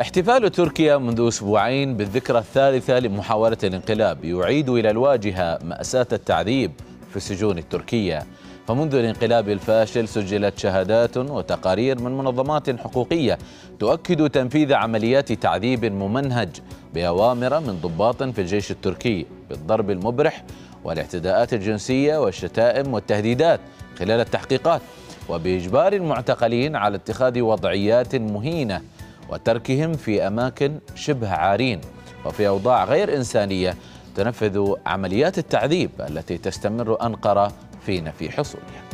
احتفال تركيا منذ اسبوعين بالذكرى الثالثه لمحاوله الانقلاب يعيد الى الواجهه ماساه التعذيب في السجون التركيه فمنذ الانقلاب الفاشل سجلت شهادات وتقارير من منظمات حقوقيه تؤكد تنفيذ عمليات تعذيب ممنهج باوامر من ضباط في الجيش التركي بالضرب المبرح والاعتداءات الجنسيه والشتائم والتهديدات خلال التحقيقات وبإجبار المعتقلين على اتخاذ وضعيات مهينة وتركهم في أماكن شبه عارين وفي أوضاع غير إنسانية تنفذ عمليات التعذيب التي تستمر أنقرة في نفي حصولها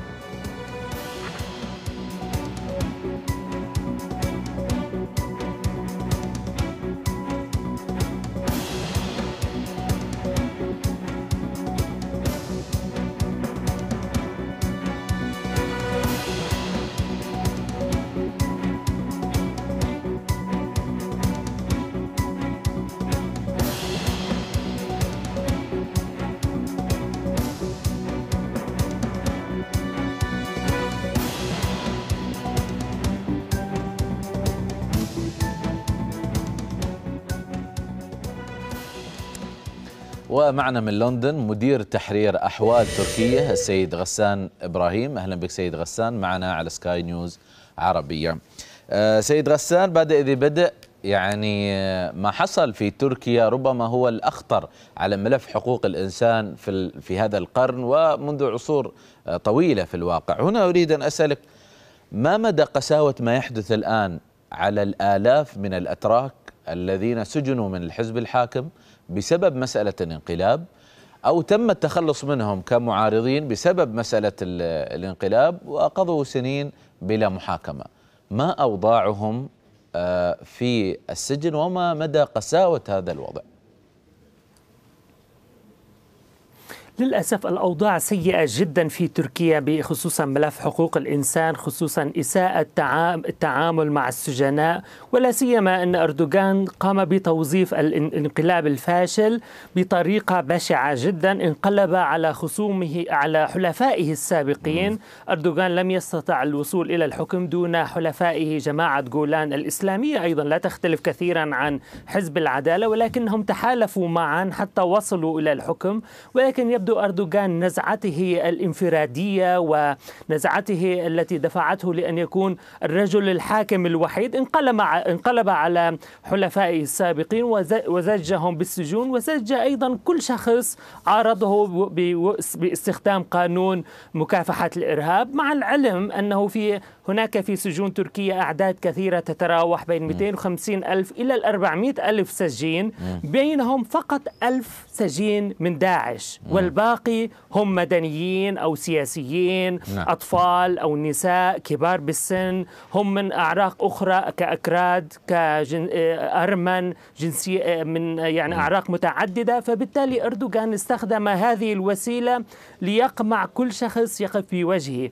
ومعنا من لندن مدير تحرير أحوال تركيه السيد غسان إبراهيم أهلا بك سيد غسان معنا على سكاي نيوز عربية آه، سيد غسان بادئ ذي بدء يعني آه، ما حصل في تركيا ربما هو الأخطر على ملف حقوق الإنسان في, في هذا القرن ومنذ عصور آه، طويلة في الواقع هنا أريد أن أسألك ما مدى قساوة ما يحدث الآن على الآلاف من الأتراك الذين سجنوا من الحزب الحاكم بسبب مسألة الانقلاب أو تم التخلص منهم كمعارضين بسبب مسألة الانقلاب وقضوا سنين بلا محاكمة ما أوضاعهم آه، في السجن وما مدى قساوة هذا الوضع للأسف الأوضاع سيئة جدا في تركيا بخصوصا ملف حقوق الإنسان خصوصا إساءة التعامل مع السجناء ولا سيما أن أردوغان قام بتوظيف الانقلاب الفاشل بطريقة بشعة جدا انقلب على خصومه على حلفائه السابقين أردوغان لم يستطع الوصول إلى الحكم دون حلفائه جماعة جولان الإسلامية أيضا لا تختلف كثيرا عن حزب العدالة ولكنهم تحالفوا معا حتى وصلوا إلى الحكم ولكن يبدو يبدو أردوغان نزعته الانفرادية ونزعته التي دفعته لأن يكون الرجل الحاكم الوحيد انقلب انقلب على حلفائه السابقين وزجهم بالسجون وزج أيضا كل شخص عارضه باستخدام قانون مكافحة الإرهاب مع العلم أنه في هناك في سجون تركيا أعداد كثيرة تتراوح بين 250 ألف إلى 400 ألف سجين بينهم فقط ألف سجين من داعش والباقي هم مدنيين أو سياسيين نعم. أطفال أو نساء كبار بالسن هم من أعراق أخرى كأكراد كأرمن آه، جنسية آه، من يعني أعراق متعددة فبالتالي أردوغان استخدم هذه الوسيلة ليقمع كل شخص يقف في وجهه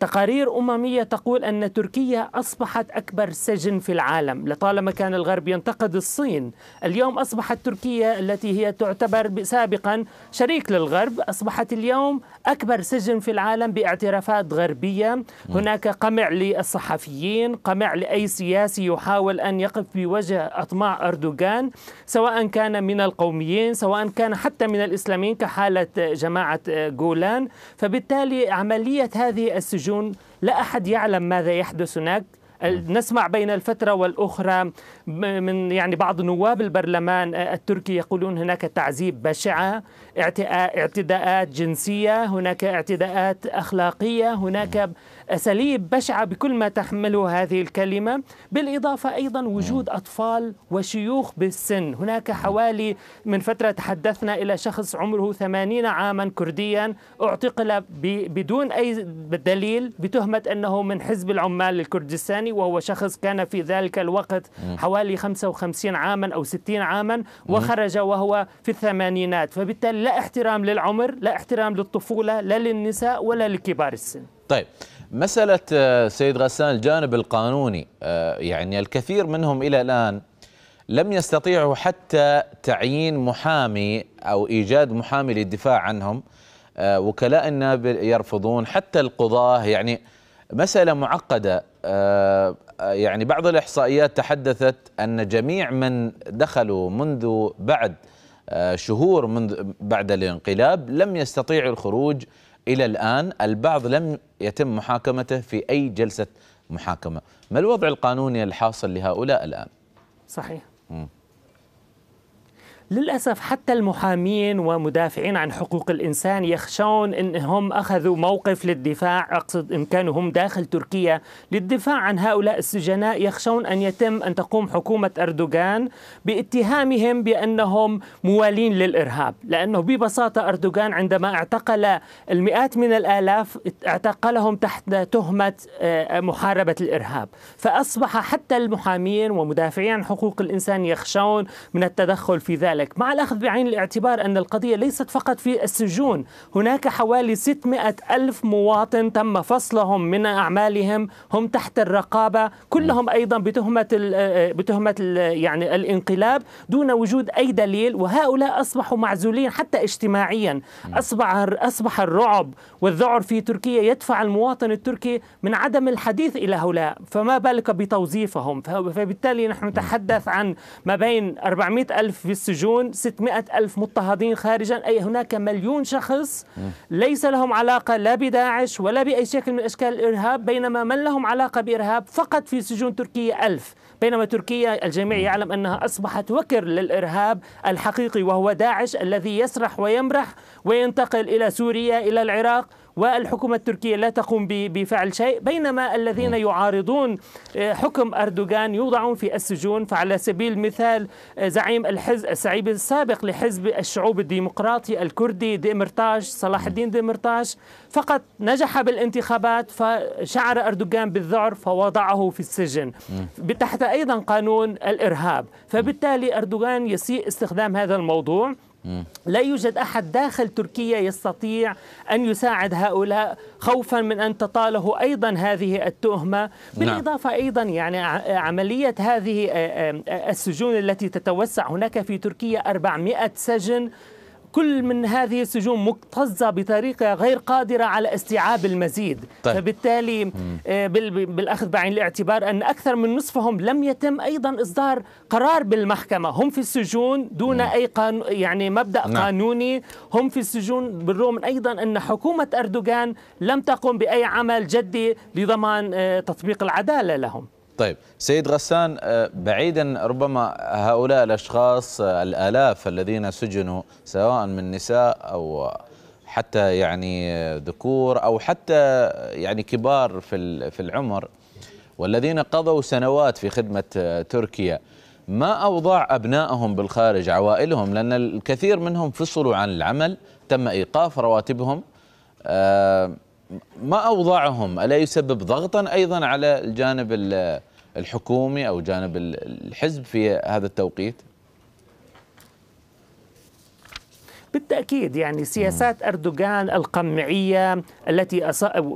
تقارير أممية تقول أن تركيا أصبحت أكبر سجن في العالم لطالما كان الغرب ينتقد الصين اليوم أصبحت تركيا التي هي تعتبر سابقا شريك للغرب أصبحت اليوم أكبر سجن في العالم باعترافات غربية هناك قمع للصحفيين قمع لأي سياسي يحاول أن يقف بوجه أطماع أردوغان سواء كان من القوميين سواء كان حتى من الإسلاميين كحالة جماعة جولان فبالتالي عملية هذه السجن السجون لا أحد يعلم ماذا يحدث هناك نسمع بين الفترة والأخرى من يعني بعض نواب البرلمان آه، التركي يقولون هناك تعذيب بشعة اعتداءات جنسية هناك اعتداءات أخلاقية هناك أساليب بشعة بكل ما تحمله هذه الكلمة بالإضافة أيضا وجود أطفال وشيوخ بالسن هناك حوالي من فترة تحدثنا إلى شخص عمره 80 عاما كرديا اعتقل بدون أي دليل بتهمة أنه من حزب العمال الكردستاني وهو شخص كان في ذلك الوقت حوالي 55 عاما أو 60 عاما وخرج وهو في الثمانينات فبالتالي لا احترام للعمر لا احترام للطفولة لا للنساء ولا لكبار السن طيب مسألة آه، سيد غسان الجانب القانوني آه، يعني الكثير منهم إلى الآن لم يستطيعوا حتى تعيين محامي أو إيجاد محامي للدفاع عنهم آه، وكلاء النابل يرفضون حتى القضاة يعني مسألة معقدة يعني بعض الإحصائيات تحدثت أن جميع من دخلوا منذ بعد شهور منذ بعد الانقلاب لم يستطيعوا الخروج إلى الآن البعض لم يتم محاكمته في أي جلسة محاكمة ما الوضع القانوني الحاصل لهؤلاء الآن؟ صحيح مم. للأسف حتى المحامين ومدافعين عن حقوق الإنسان يخشون أنهم أخذوا موقف للدفاع أقصد إن كانوا هم داخل تركيا للدفاع عن هؤلاء السجناء يخشون أن يتم أن تقوم حكومة أردوغان باتهامهم بأنهم موالين للإرهاب لأنه ببساطة أردوغان عندما اعتقل المئات من الآلاف اعتقلهم تحت تهمة آه، محاربة الإرهاب فأصبح حتى المحامين ومدافعين عن حقوق الإنسان يخشون من التدخل في ذلك ذلك مع الأخذ بعين الاعتبار أن القضية ليست فقط في السجون هناك حوالي 600 ألف مواطن تم فصلهم من أعمالهم هم تحت الرقابة كلهم أيضا بتهمة الـ بتهمة الـ يعني الانقلاب دون وجود أي دليل وهؤلاء أصبحوا معزولين حتى اجتماعيا أصبح أصبح الرعب والذعر في تركيا يدفع المواطن التركي من عدم الحديث إلى هؤلاء فما بالك بتوظيفهم فبالتالي نحن نتحدث عن ما بين 400 ألف في السجون مليون 600 ألف مضطهدين خارجا أي هناك مليون شخص ليس لهم علاقة لا بداعش ولا بأي شكل من أشكال الإرهاب بينما من لهم علاقة بإرهاب فقط في سجون تركيا ألف بينما تركيا الجميع يعلم أنها أصبحت وكر للإرهاب الحقيقي وهو داعش الذي يسرح ويمرح وينتقل إلى سوريا إلى العراق والحكومة التركية لا تقوم بفعل شيء بينما الذين نعم. يعارضون آه، حكم أردوغان يوضعون في السجون فعلى سبيل المثال آه، زعيم الحزب السعيب السابق لحزب الشعوب الديمقراطي الكردي ديمرتاش صلاح الدين ديمرتاج فقط نجح بالانتخابات فشعر أردوغان بالذعر فوضعه في السجن نعم. تحت أيضا قانون الإرهاب فبالتالي أردوغان يسيء استخدام هذا الموضوع لا يوجد احد داخل تركيا يستطيع ان يساعد هؤلاء خوفا من ان تطاله ايضا هذه التهمه بالاضافه نعم. ايضا يعني عمليه هذه السجون التي تتوسع هناك في تركيا 400 سجن كل من هذه السجون مكتظة بطريقة غير قادرة على استيعاب المزيد طيب. فبالتالي آه، بالأخذ بعين الاعتبار أن أكثر من نصفهم لم يتم أيضا إصدار قرار بالمحكمة هم في السجون دون م. أي قان... يعني مبدأ نعم. قانوني هم في السجون بالرغم أيضا أن حكومة أردوغان لم تقم بأي عمل جدي لضمان آه، تطبيق العدالة لهم طيب سيد غسان آه، بعيدا ربما هؤلاء الأشخاص آه، الآلاف الذين سجنوا سواء من نساء أو حتى يعني ذكور أو حتى يعني كبار في العمر والذين قضوا سنوات في خدمة آه، تركيا ما أوضاع أبنائهم بالخارج عوائلهم لأن الكثير منهم فصلوا عن العمل تم إيقاف رواتبهم آه ما أوضاعهم ألا يسبب ضغطا أيضا على الجانب الحكومي أو جانب الحزب في هذا التوقيت؟ بالتأكيد يعني سياسات أردوغان القمعية التي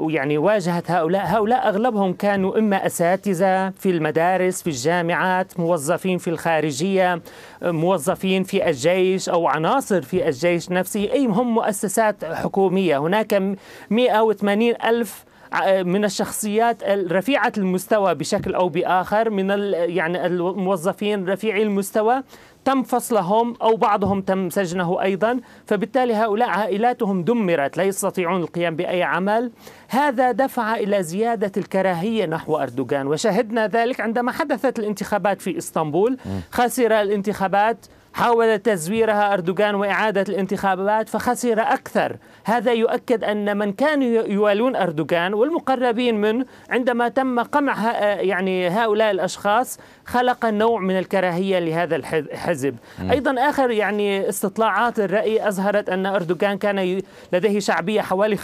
يعني واجهت هؤلاء هؤلاء أغلبهم كانوا إما أساتذة في المدارس في الجامعات موظفين في الخارجية موظفين في الجيش أو عناصر في الجيش نفسه أي هم مؤسسات حكومية هناك 180 ألف من الشخصيات رفيعة المستوى بشكل أو بآخر من يعني الموظفين رفيعي المستوى تم فصلهم أو بعضهم تم سجنه أيضا فبالتالي هؤلاء عائلاتهم دمرت لا يستطيعون القيام بأي عمل هذا دفع إلى زيادة الكراهية نحو أردوغان وشهدنا ذلك عندما حدثت الانتخابات في إسطنبول خسر الانتخابات حاول تزويرها أردوغان وإعادة الانتخابات فخسر أكثر هذا يؤكد أن من كانوا يوالون أردوغان والمقربين منه عندما تم قمع يعني هؤلاء الأشخاص خلق نوع من الكراهية لهذا الحزب أيضا آخر يعني استطلاعات الرأي أظهرت أن أردوغان كان لديه شعبية حوالي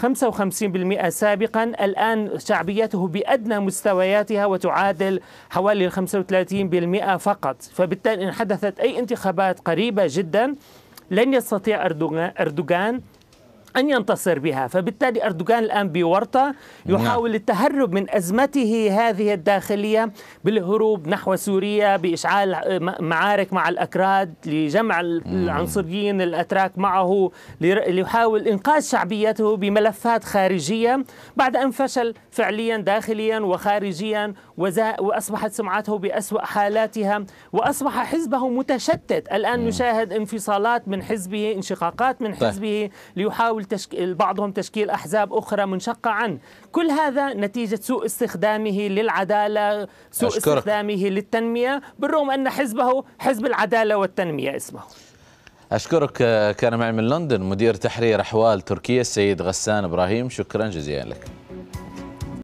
55% سابقا الآن شعبيته بأدنى مستوياتها وتعادل حوالي 35% فقط فبالتالي إن حدثت أي انتخابات قريبة جدا لن يستطيع أردوغان أن ينتصر بها فبالتالي أردوغان الآن بورطة يحاول التهرب نعم. من أزمته هذه الداخلية بالهروب نحو سوريا بإشعال معارك مع الأكراد لجمع العنصريين الأتراك معه ليحاول إنقاذ شعبيته بملفات خارجية بعد أن فشل فعليا داخليا وخارجيا وأصبحت سمعته بأسوأ حالاتها وأصبح حزبه متشتت الآن نشاهد انفصالات من حزبه انشقاقات من طيب. حزبه ليحاول يحاول تشك... بعضهم تشكيل أحزاب أخرى منشقة عنه كل هذا نتيجة سوء استخدامه للعدالة سوء أشكرك. استخدامه للتنمية بالرغم أن حزبه حزب العدالة والتنمية اسمه أشكرك آه، كان معي من لندن مدير تحرير أحوال تركيا السيد غسان إبراهيم شكرا جزيلا لك